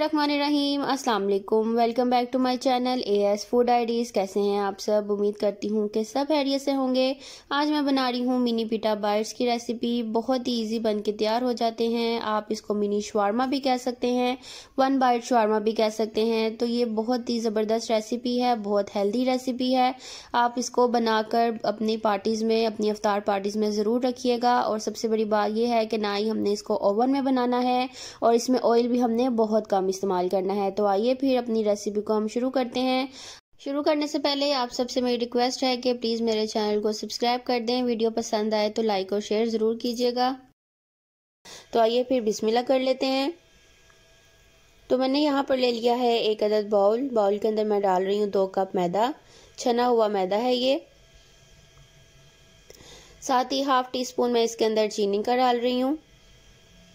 रहीम अस्सलाम वालेकुम welcome back to my channel A S food ideas कैसे हैं आप सब उम्मीद करती हूँ कि सब हैरियत से होंगे आज मैं बना रही हूँ मिनी पिटा बाइट्स की रेसिपी बहुत ही ईजी बन के तैयार हो जाते हैं आप इसको मिनी शवारमा भी कह सकते हैं वन बाइट शवारमा भी कह सकते हैं तो ये बहुत ही ज़बरदस्त रेसिपी है बहुत हेल्दी रेसिपी है आप इसको बनाकर अपनी पार्टीज़ में अपनी अफ्तार पार्टीज़ में ज़रूर रखिएगा और सबसे बड़ी बात यह है कि ना ही हमने इसको ओवन में बनाना है और इसमें ऑयल भी हमने बहुत कम कम इस्तेमाल करना है तो आइए फिर अपनी रेसिपी को हम शुरू करते हैं शुरू करने से पहले आप सबसे मेरी रिक्वेस्ट है कि प्लीज़ मेरे चैनल को सब्सक्राइब कर दें वीडियो पसंद आए तो लाइक और शेयर ज़रूर कीजिएगा तो आइए फिर बिस्मिल्लाह कर लेते हैं तो मैंने यहाँ पर ले लिया है एक अदद बाउल बाउल के अंदर मैं डाल रही हूँ दो कप मैदा छना हुआ मैदा है ये साथ ही हाफ टी स्पून मैं इसके अंदर चीनी का डाल रही हूँ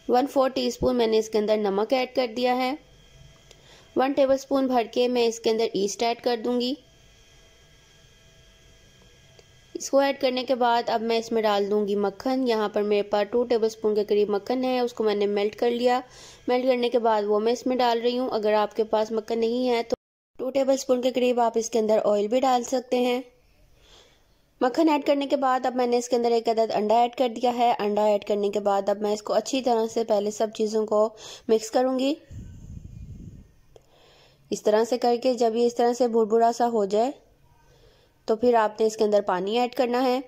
वन फोर टी स्पून मैंने इसके अंदर नमक ऐड कर दिया है वन टेबल स्पून भर के मैं इसके अंदर ईस्ट ऐड कर दूंगी इसको ऐड करने के बाद अब मैं इसमें डाल दूंगी मक्खन यहाँ पर मेरे पास टू टेबल स्पून के करीब मक्खन है उसको मैंने मेल्ट कर लिया मेल्ट करने के बाद वो मैं इसमें डाल रही हूँ अगर आपके पास मक्खन नहीं है तो टू टेबल स्पून के करीब आप इसके अंदर ऑयल भी डाल सकते हैं मक्खन ऐड करने के बाद अब मैंने इसके अंदर एक अदद अंडा ऐड कर दिया है अंडा ऐड करने के बाद अब मैं इसको अच्छी तरह से पहले सब चीज़ों को मिक्स करूँगी इस तरह से करके जब ये इस तरह से भुरभुरा सा हो जाए तो फिर आपने इसके अंदर पानी ऐड करना है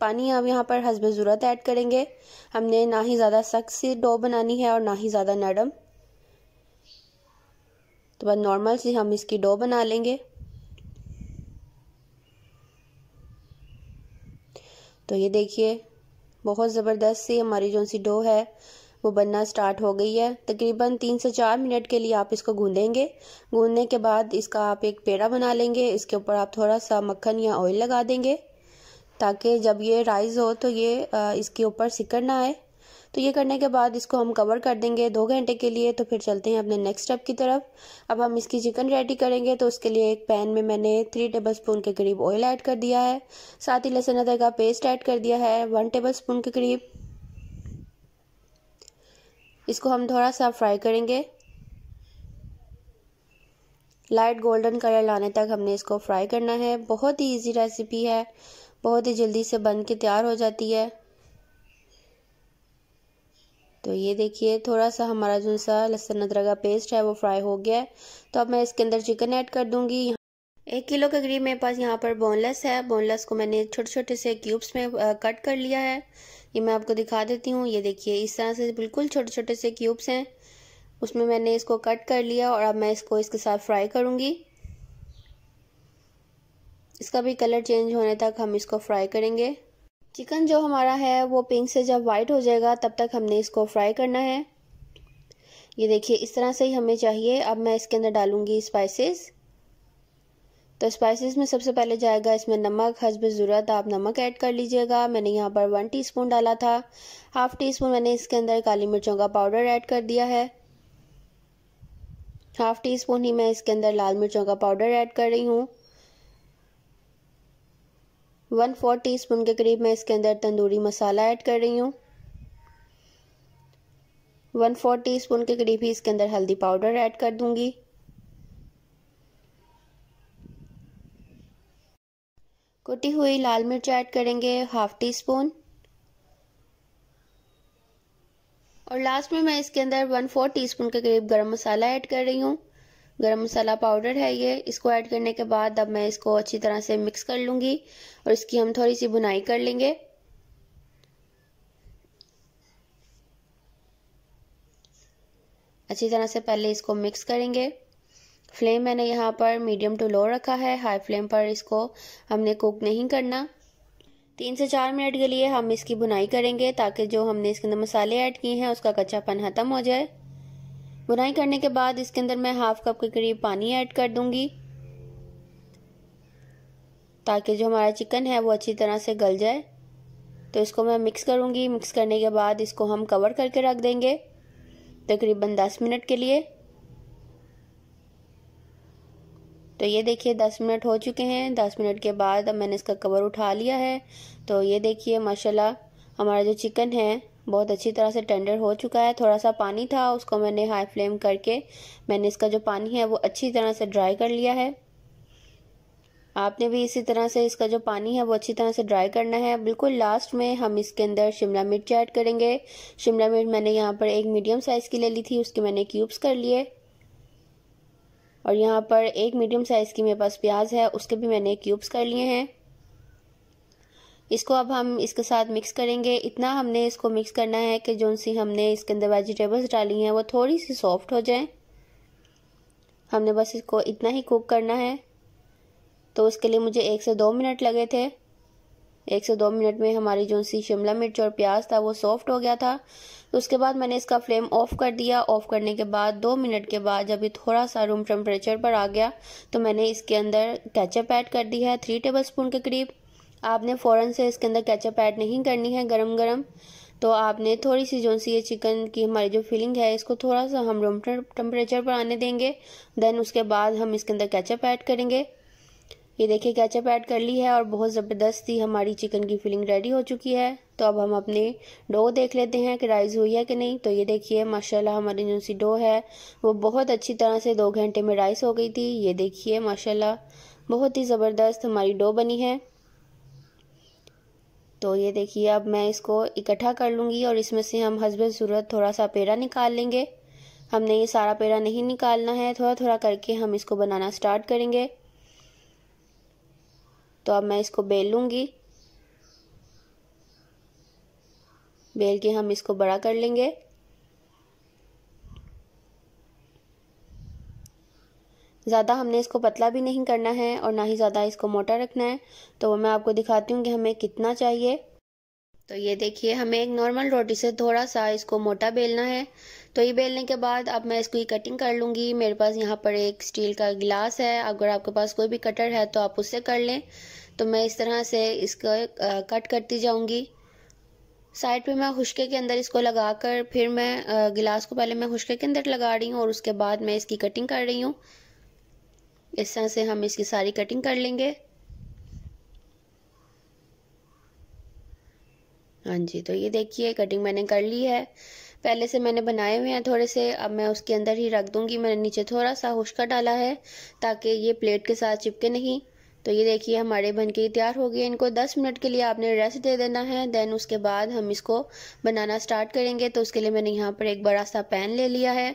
पानी आप यहाँ पर हसब ज़रूरत ऐड करेंगे हमने ना ही ज़्यादा सख्त सी डो बनानी है और ना ही ज़्यादा नरम तो बस नॉर्मल सी हम इसकी डो बना लेंगे तो ये देखिए बहुत ज़बरदस्त सी हमारी जो सी डो है वो बनना स्टार्ट हो गई है तकरीबन तीन से चार मिनट के लिए आप इसको गूंदेंगे गूंदने के बाद इसका आप एक पेड़ा बना लेंगे इसके ऊपर आप थोड़ा सा मक्खन या ऑयल लगा देंगे ताकि जब ये राइस हो तो ये इसके ऊपर सिकर ना आए तो ये करने के बाद इसको हम कवर कर देंगे दो घंटे के लिए तो फिर चलते हैं अपने नेक्स्ट स्टेप की तरफ अब हम इसकी चिकन रेडी करेंगे तो उसके लिए एक पैन में मैंने थ्री टेबल स्पून के करीब ऑयल ऐड कर दिया है साथ ही लहसुन अदर का पेस्ट ऐड कर दिया है वन टेबल स्पून के करीब इसको हम थोड़ा सा फ्राई करेंगे लाइट गोल्डन कलर लाने तक हमने इसको फ्राई करना है बहुत ही इजी रेसिपी है बहुत ही जल्दी से बन के तैयार हो जाती है तो ये देखिए थोड़ा सा हमारा जो सा लहसुन अदरक का पेस्ट है वो फ्राई हो गया है तो अब मैं इसके अंदर चिकन ऐड कर दूंगी एक किलो के करीब मेरे पास यहाँ पर बोनलेस है बोनलेस को मैंने छोटे छोटे से क्यूब्स में कट कर लिया है ये मैं आपको दिखा देती हूँ ये देखिए इस तरह से बिल्कुल छोटे छोटे से क्यूब्स हैं उसमें मैंने इसको कट कर लिया और अब मैं इसको इसके साथ फ्राई करूँगी इसका भी कलर चेंज होने तक हम इसको फ्राई करेंगे चिकन जो हमारा है वो पिंक से जब वाइट हो जाएगा तब तक हमने इसको फ्राई करना है ये देखिए इस तरह से ही हमें चाहिए अब मैं इसके अंदर डालूंगी स्पाइसेस तो स्पाइसेस में सबसे पहले जाएगा इसमें नमक हजब ज़रूरत आप नमक ऐड कर लीजिएगा मैंने यहाँ पर वन टीस्पून डाला था हाफ़ टी स्पून मैंने इसके अंदर काली मिर्चों का पाउडर ऐड कर दिया है हाफ़ टी स्पून ही मैं इसके अंदर लाल मिर्चों का पाउडर ऐड कर रही हूँ वन फोर टी स्पून के करीब मैं इसके अंदर तंदूरी मसाला ऐड कर रही हूँ वन फोर टी स्पून के करीब ही इसके अंदर हल्दी पाउडर ऐड कर दूंगी कुटी हुई लाल मिर्च ऐड करेंगे हाफ टी स्पून और लास्ट में मैं इसके अंदर वन फोर टी स्पून के करीब गरम मसाला ऐड कर रही हूँ गरम मसाला पाउडर है ये इसको ऐड करने के बाद अब मैं इसको अच्छी तरह से मिक्स कर लूँगी और इसकी हम थोड़ी सी बुनाई कर लेंगे अच्छी तरह से पहले इसको मिक्स करेंगे फ्लेम मैंने यहाँ पर मीडियम टू लो रखा है हाई फ्लेम पर इसको हमने कुक नहीं करना तीन से चार मिनट के लिए हम इसकी बुनाई करेंगे ताकि जो हमने इसके अंदर मसाले ऐड किए हैं उसका कच्चापन ख़त्म हो जाए बुनाई करने के बाद इसके अंदर मैं हाफ कप के करीब पानी ऐड कर दूंगी ताकि जो हमारा चिकन है वो अच्छी तरह से गल जाए तो इसको मैं मिक्स करूंगी मिक्स करने के बाद इसको हम कवर करके रख देंगे तकरीबन दस मिनट के लिए तो ये देखिए दस मिनट हो चुके हैं दस मिनट के बाद अब मैंने इसका कवर उठा लिया है तो ये देखिए माशाल्लाह हमारा जो चिकन है बहुत अच्छी तरह से टेंडर हो चुका है थोड़ा सा पानी था उसको मैंने हाई फ्लेम करके मैंने इसका जो पानी है वो अच्छी तरह से ड्राई कर लिया है आपने भी इसी तरह से इसका जो पानी है वो अच्छी तरह से ड्राई करना है बिल्कुल लास्ट में हम इसके अंदर शिमला मिर्च ऐड करेंगे शिमला मिर्च मैंने यहाँ पर एक मीडियम साइज़ की ले ली थी उसके मैंने क्यूब्स कर लिए और यहाँ पर एक मीडियम साइज़ की मेरे पास प्याज है उसके भी मैंने क्यूब्स कर लिए हैं इसको अब हम इसके साथ मिक्स करेंगे इतना हमने इसको मिक्स करना है कि जो सी हमने इसके अंदर वेजिटेबल्स डाली हैं वो थोड़ी सी सॉफ्ट हो जाए हमने बस इसको इतना ही कुक करना है तो उसके लिए मुझे एक से दो मिनट लगे थे एक से दो मिनट में हमारी जो सी शिमला मिर्च और प्याज था वो सॉफ्ट हो गया था तो उसके बाद मैंने इसका फ्लेम ऑफ कर दिया ऑफ करने के बाद दो मिनट के बाद जब ये थोड़ा सा रूम टेम्परेचर पर आ गया तो मैंने इसके अंदर कैचअप ऐड कर दिया है थ्री टेबल स्पून के करीब आपने फ़ौरन से इसके अंदर कैचअप ऐड नहीं करनी है गरम गरम तो आपने थोड़ी सी जो सी ये चिकन की हमारी जो फीलिंग है इसको थोड़ा सा हम रूम टेम्परेचर पर आने देंगे देन उसके बाद हम इसके अंदर कैचअप ऐड करेंगे ये देखिए कैचअप ऐड कर ली है और बहुत ज़बरदस्त ही हमारी चिकन की फिलिंग रेडी हो चुकी है तो अब हम अपने डो देख लेते हैं कि राइज़ हुई है कि नहीं तो ये देखिए माशाल्लाह हमारी जो सी डो है वो बहुत अच्छी तरह से दो घंटे में राइस हो गई थी ये देखिए माशाल्लाह बहुत ही ज़बरदस्त हमारी डो बनी है तो ये देखिए अब मैं इसको इकट्ठा कर लूँगी और इसमें से हम हसब सूरत थोड़ा सा पेड़ा निकाल लेंगे हमने ये सारा पेड़ा नहीं निकालना है थोड़ा थोड़ा करके हम इसको बनाना स्टार्ट करेंगे तो अब मैं इसको बेल लूँगी बेल के हम इसको बड़ा कर लेंगे ज़्यादा हमने इसको पतला भी नहीं करना है और ना ही ज़्यादा इसको मोटा रखना है तो मैं आपको दिखाती हूँ कि हमें कितना चाहिए तो ये देखिए हमें एक नॉर्मल रोटी से थोड़ा सा इसको मोटा बेलना है तो ये बेलने के बाद अब मैं इसकी कटिंग कर लूँगी मेरे पास यहाँ पर एक स्टील का गिलास है अगर आपके पास कोई भी कटर है तो आप उससे कर लें तो मैं इस तरह से इसको कट करती जाऊँगी साइड पे मैं खुशके के अंदर इसको लगा कर फिर मैं गिलास को पहले मैं खुशके के अंदर लगा रही हूँ और उसके बाद मैं इसकी कटिंग कर रही हूँ इस तरह से हम इसकी सारी कटिंग कर लेंगे हाँ जी तो ये देखिए कटिंग मैंने कर ली है पहले से मैंने बनाए हुए हैं थोड़े से अब मैं उसके अंदर ही रख दूंगी मैंने नीचे थोड़ा सा हुशका डाला है ताकि ये प्लेट के साथ चिपके नहीं तो ये देखिए हमारे बन के तैयार हो गए इनको 10 मिनट के लिए आपने रेस्ट दे देना है देन उसके बाद हम इसको बनाना स्टार्ट करेंगे तो उसके लिए मैंने यहाँ पर एक बड़ा सा पैन ले लिया है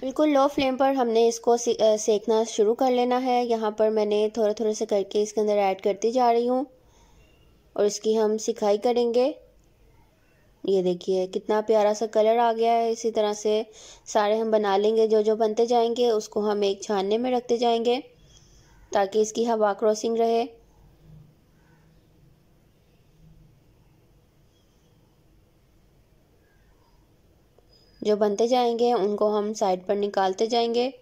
बिल्कुल लो फ्लेम पर हमने इसको सेकना शुरू कर लेना है यहाँ पर मैंने थोड़ा थोड़ा से करके इसके अंदर ऐड करती जा रही हूँ और इसकी हम सिखाई करेंगे ये देखिए कितना प्यारा सा कलर आ गया है इसी तरह से सारे हम बना लेंगे जो जो बनते जाएंगे उसको हम एक छानने में रखते जाएंगे ताकि इसकी हवा क्रॉसिंग रहे जो बनते जाएंगे उनको हम साइड पर निकालते जाएंगे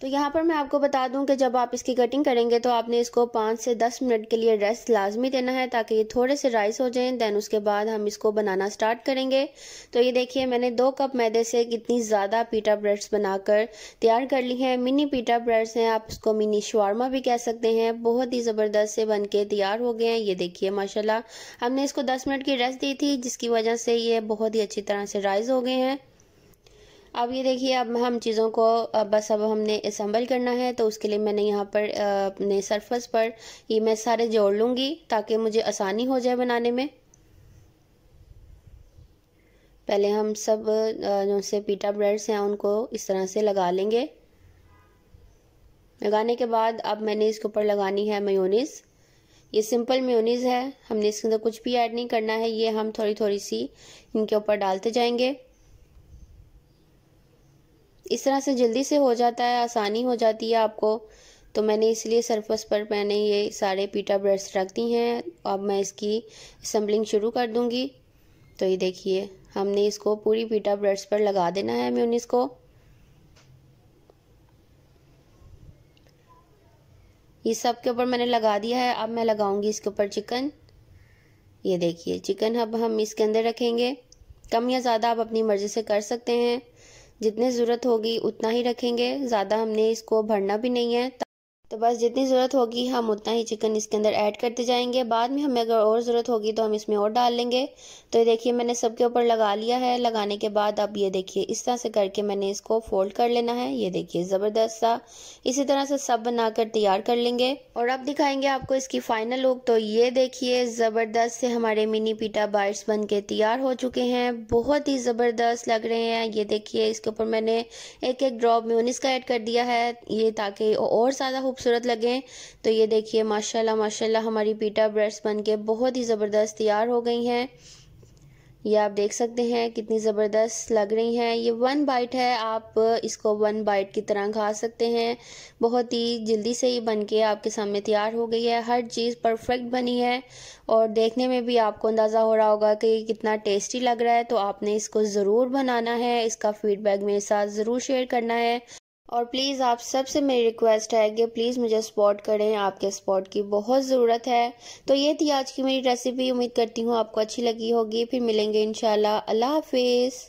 तो यहाँ पर मैं आपको बता दूँ कि जब आप इसकी कटिंग करेंगे तो आपने इसको पाँच से दस मिनट के लिए रेस्ट लाजमी देना है ताकि ये थोड़े से राइस हो जाएं दैन उसके बाद हम इसको बनाना स्टार्ट करेंगे तो ये देखिए मैंने दो कप मैदे से कितनी ज़्यादा पीटा ब्रेड्स बनाकर तैयार कर ली हैं मिनी पीटा ब्रेड्स हैं आप इसको मिनी शवारमा भी कह सकते हैं बहुत ही ज़बरदस्त से बन के तैयार हो गए हैं ये देखिए माशाला हमने इसको दस मिनट की रेस्ट दी थी जिसकी वजह से ये बहुत ही अच्छी तरह से राइस हो गए हैं अब ये देखिए अब हम चीज़ों को बस अब हमने असम्बल करना है तो उसके लिए मैंने यहाँ पर अपने सरफेस पर ये मैं सारे जोड़ लूँगी ताकि मुझे आसानी हो जाए बनाने में पहले हम सब जो से पीटा ब्रेड्स हैं उनको इस तरह से लगा लेंगे लगाने के बाद अब मैंने इसके ऊपर लगानी है मयोनीस ये सिंपल म्योनीज़ है हमने इसके अंदर कुछ भी ऐड नहीं करना है ये हम थोड़ी थोड़ी सी इनके ऊपर डालते जाएंगे इस तरह से जल्दी से हो जाता है आसानी हो जाती है आपको तो मैंने इसलिए सरफेस पर मैंने ये सारे पीटा ब्रश रख दी हैं अब मैं इसकी असम्बलिंग शुरू कर दूँगी तो ये देखिए हमने इसको पूरी पीटा ब्रश पर लगा देना है म्यूनिस को ये सब के ऊपर मैंने लगा दिया है अब मैं लगाऊंगी इसके ऊपर चिकन ये देखिए चिकन अब हम इसके अंदर रखेंगे कम या ज़्यादा आप अपनी मर्ज़ी से कर सकते हैं जितने ज़रूरत होगी उतना ही रखेंगे ज़्यादा हमने इसको भरना भी नहीं है तो बस जितनी ज़रूरत होगी हम उतना ही चिकन इसके अंदर ऐड करते जाएंगे बाद में हमें अगर और ज़रूरत होगी तो हम इसमें और डाल लेंगे तो ये देखिए मैंने सबके ऊपर लगा लिया है लगाने के बाद अब ये देखिए इस तरह से करके मैंने इसको फोल्ड कर लेना है ये देखिए ज़बरदस्त सा इसी तरह से सब बनाकर तैयार कर लेंगे और अब दिखाएंगे आपको इसकी फाइनल लुक तो ये देखिए ज़बरदस्त से हमारे मिनी पीटा बाइट्स बन के तैयार हो चुके हैं बहुत ही ज़बरदस्त लग रहे हैं ये देखिए इसके ऊपर मैंने एक एक ड्रॉप म्यूनिस का ऐड कर दिया है ये ताकि और ज़्यादा खूबसूरत लगें तो ये देखिए माशाल्लाह माशाल्लाह हमारी पीटा ब्रेड्स बन के बहुत ही ज़बरदस्त तैयार हो गई हैं ये आप देख सकते हैं कितनी ज़बरदस्त लग रही हैं ये वन बाइट है आप इसको वन बाइट की तरह खा सकते हैं बहुत ही जल्दी से ये बन के आपके सामने तैयार हो गई है हर चीज़ परफेक्ट बनी है और देखने में भी आपको अंदाज़ा हो रहा होगा कि ये कितना टेस्टी लग रहा है तो आपने इसको ज़रूर बनाना है इसका फीडबैक मेरे साथ ज़रूर शेयर करना है और प्लीज़ आप सबसे मेरी रिक्वेस्ट है कि प्लीज़ मुझे सपोर्ट करें आपके सपोर्ट की बहुत ज़रूरत है तो ये थी आज की मेरी रेसिपी उम्मीद करती हूँ आपको अच्छी लगी होगी फिर मिलेंगे इन अल्लाह हाफिज़